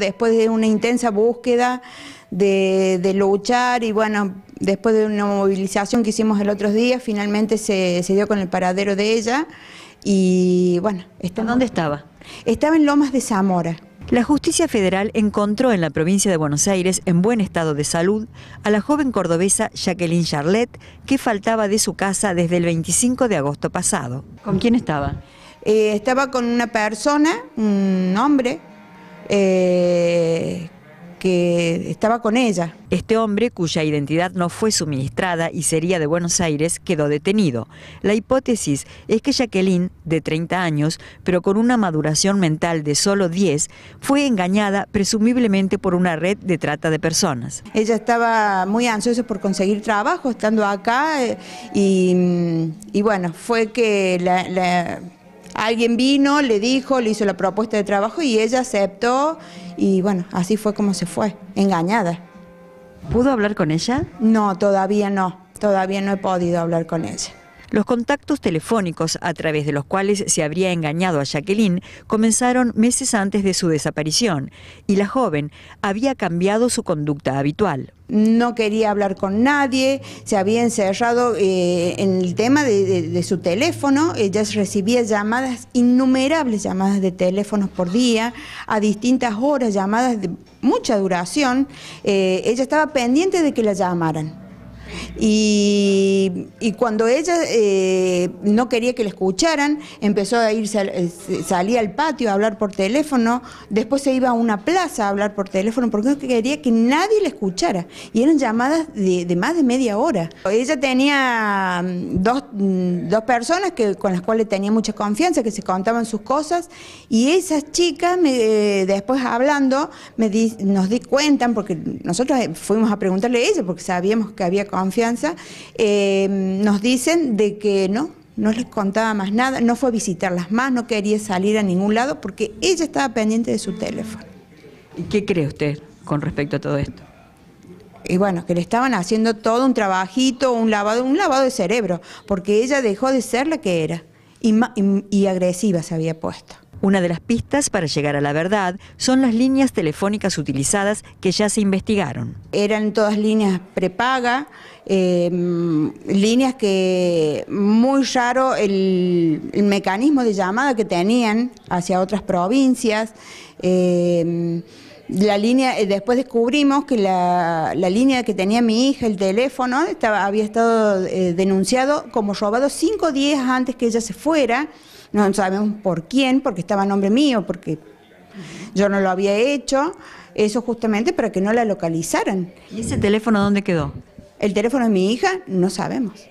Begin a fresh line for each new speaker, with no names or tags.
Después de una intensa búsqueda de, luchar y bueno, después de una movilización que hicimos el otro día, finalmente se, dio con el paradero de ella y bueno. ¿Dónde estaba? Estaba en Lomas de Zamora. La justicia
federal encontró en la provincia de Buenos Aires, en buen estado de salud, a la joven cordobesa Jacqueline Charlet, que faltaba de su casa desde el 25 de agosto pasado. ¿Con
quién estaba? Eh, estaba con una persona, un hombre, eh, que estaba con ella.
Este hombre, cuya identidad no fue suministrada y sería de Buenos Aires, quedó detenido. La hipótesis es que Jacqueline, de 30 años, pero con una maduración mental de solo 10, fue engañada presumiblemente por una red de trata de personas.
Ella estaba muy ansiosa por conseguir trabajo estando acá eh, y, bueno, fue que la Alguien vino, le dijo, le hizo la propuesta de trabajo y ella aceptó y bueno, así fue como se fue, engañada. ¿Pudo hablar con ella? No, todavía no, todavía no he podido hablar con ella. Los contactos telefónicos a
través de los cuales se habría engañado a Jacqueline comenzaron meses antes de su desaparición y la joven había cambiado su conducta habitual
no quería hablar con nadie, se había encerrado eh, en el tema de, su teléfono, ella recibía llamadas, innumerables llamadas de teléfonos por día, a distintas horas, llamadas de mucha duración, eh, ella estaba pendiente de que la llamaran. Y, cuando ella eh, no quería que la escucharan, empezó a irse, al, eh, salía al patio a hablar por teléfono, después se iba a una plaza a hablar por teléfono porque no quería que nadie la escuchara. Y eran llamadas de, más de media hora. Ella tenía mm, dos, mm, dos personas que, con las cuales tenía mucha confianza, que se contaban sus cosas, y esas chicas, eh, después hablando, me nos di cuenta, porque nosotros fuimos a preguntarle a ella, porque sabíamos que había confianza Em, nos dicen de que no, no les contaba más nada, no fue a visitarlas más, no quería salir a ningún lado porque ella estaba pendiente de su teléfono. ¿Y qué cree usted con respecto a todo esto? Y bueno, que le estaban haciendo todo un trabajito, un lavado, un lavado de cerebro, porque ella dejó de ser la que era y agresiva se había puesto. Una de las
pistas para llegar a la verdad son las líneas telefónicas utilizadas que ya se investigaron.
Eran todas líneas prepaga, em, líneas que muy raro el, mecanismo de llamada que tenían hacia otras provincias. Em, la línea, eh, después descubrimos que la, la, línea que tenía mi hija, el teléfono, estaba, había estado eh, denunciado como robado cinco días antes que ella se fuera. No sabemos por quién, porque estaba en nombre mío, porque yo no lo había hecho. Eso justamente para que no la localizaran. ¿Y ese teléfono dónde quedó? El teléfono de mi hija, no sabemos.